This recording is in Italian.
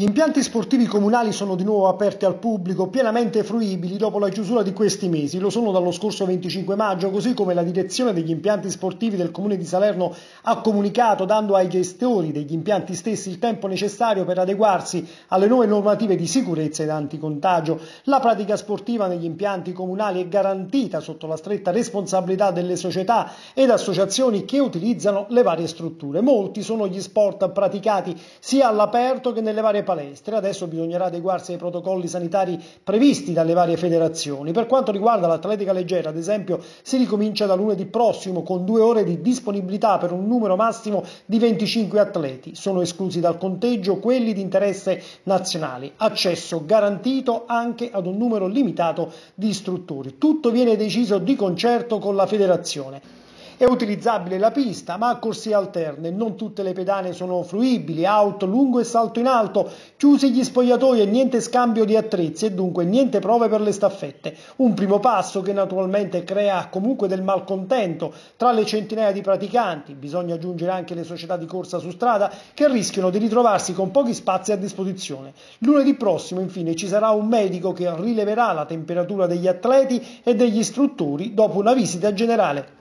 Gli impianti sportivi comunali sono di nuovo aperti al pubblico, pienamente fruibili dopo la chiusura di questi mesi. Lo sono dallo scorso 25 maggio, così come la direzione degli impianti sportivi del Comune di Salerno ha comunicato, dando ai gestori degli impianti stessi il tempo necessario per adeguarsi alle nuove normative di sicurezza ed anticontagio. La pratica sportiva negli impianti comunali è garantita sotto la stretta responsabilità delle società ed associazioni che utilizzano le varie strutture. Molti sono gli sport praticati sia all'aperto che nelle varie parti palestre, adesso bisognerà adeguarsi ai protocolli sanitari previsti dalle varie federazioni. Per quanto riguarda l'atletica leggera, ad esempio, si ricomincia da lunedì prossimo con due ore di disponibilità per un numero massimo di 25 atleti. Sono esclusi dal conteggio quelli di interesse nazionali. Accesso garantito anche ad un numero limitato di istruttori. Tutto viene deciso di concerto con la federazione. È utilizzabile la pista, ma a corsie alterne, non tutte le pedane sono fruibili, out lungo e salto in alto, chiusi gli spogliatoi e niente scambio di attrezzi e dunque niente prove per le staffette. Un primo passo che naturalmente crea comunque del malcontento tra le centinaia di praticanti, bisogna aggiungere anche le società di corsa su strada che rischiano di ritrovarsi con pochi spazi a disposizione. Lunedì prossimo infine ci sarà un medico che rileverà la temperatura degli atleti e degli istruttori dopo una visita generale.